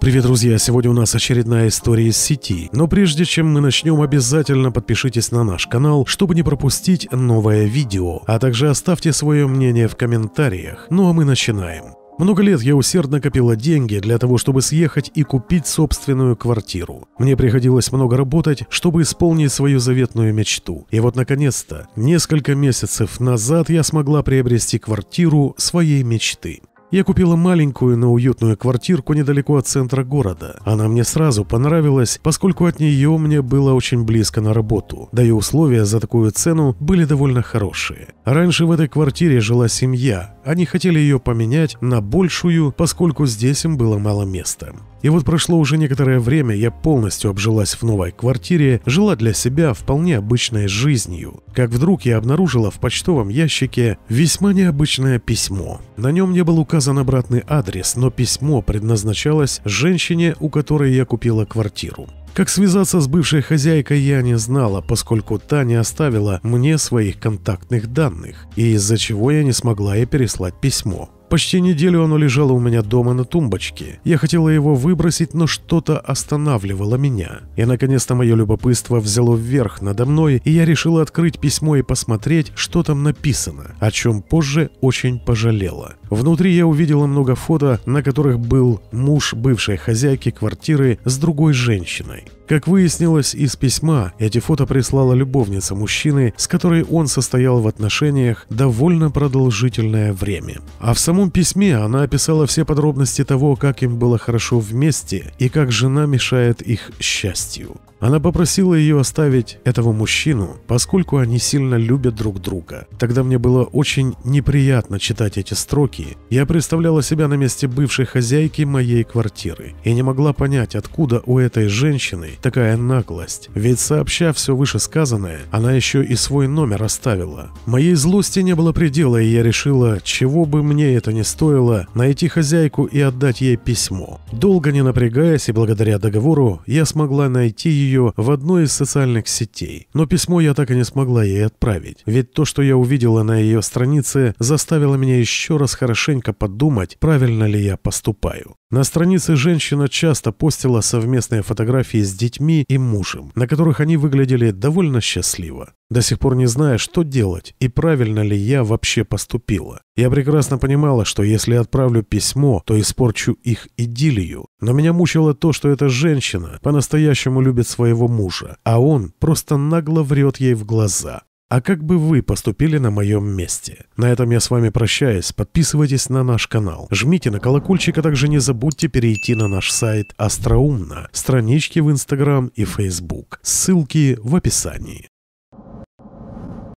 Привет, друзья! Сегодня у нас очередная история из сети. Но прежде чем мы начнем, обязательно подпишитесь на наш канал, чтобы не пропустить новое видео, а также оставьте свое мнение в комментариях. Ну а мы начинаем. Много лет я усердно копила деньги для того, чтобы съехать и купить собственную квартиру. Мне приходилось много работать, чтобы исполнить свою заветную мечту. И вот, наконец-то, несколько месяцев назад я смогла приобрести квартиру своей мечты. Я купила маленькую, но уютную квартирку недалеко от центра города. Она мне сразу понравилась, поскольку от нее мне было очень близко на работу, да и условия за такую цену были довольно хорошие. Раньше в этой квартире жила семья, они хотели ее поменять на большую, поскольку здесь им было мало места. И вот прошло уже некоторое время, я полностью обжилась в новой квартире, жила для себя вполне обычной жизнью. Как вдруг я обнаружила в почтовом ящике весьма необычное письмо. На нем не был указан обратный адрес, но письмо предназначалось женщине, у которой я купила квартиру. Как связаться с бывшей хозяйкой я не знала, поскольку та не оставила мне своих контактных данных, и из-за чего я не смогла ей переслать письмо. Почти неделю оно лежало у меня дома на тумбочке. Я хотела его выбросить, но что-то останавливало меня. И наконец-то мое любопытство взяло вверх надо мной, и я решила открыть письмо и посмотреть, что там написано, о чем позже очень пожалела. Внутри я увидела много фото, на которых был муж бывшей хозяйки квартиры с другой женщиной. Как выяснилось из письма, эти фото прислала любовница мужчины, с которой он состоял в отношениях довольно продолжительное время. А в самом письме она описала все подробности того, как им было хорошо вместе и как жена мешает их счастью. Она попросила ее оставить этого мужчину, поскольку они сильно любят друг друга. Тогда мне было очень неприятно читать эти строки. Я представляла себя на месте бывшей хозяйки моей квартиры и не могла понять, откуда у этой женщины такая наглость. Ведь сообща все вышесказанное, она еще и свой номер оставила. Моей злости не было предела, и я решила, чего бы мне это ни стоило, найти хозяйку и отдать ей письмо. Долго не напрягаясь и благодаря договору, я смогла найти ее ее в одной из социальных сетей. Но письмо я так и не смогла ей отправить, ведь то, что я увидела на ее странице, заставило меня еще раз хорошенько подумать, правильно ли я поступаю. На странице женщина часто постила совместные фотографии с детьми и мужем, на которых они выглядели довольно счастливо. До сих пор не зная, что делать и правильно ли я вообще поступила. Я прекрасно понимала, что если отправлю письмо, то испорчу их идиллию. Но меня мучило то, что эта женщина по-настоящему любит своего мужа, а он просто нагло врет ей в глаза. А как бы вы поступили на моем месте? На этом я с вами прощаюсь. Подписывайтесь на наш канал. Жмите на колокольчик, а также не забудьте перейти на наш сайт Остроумно, странички в Инстаграм и Фейсбук. Ссылки в описании.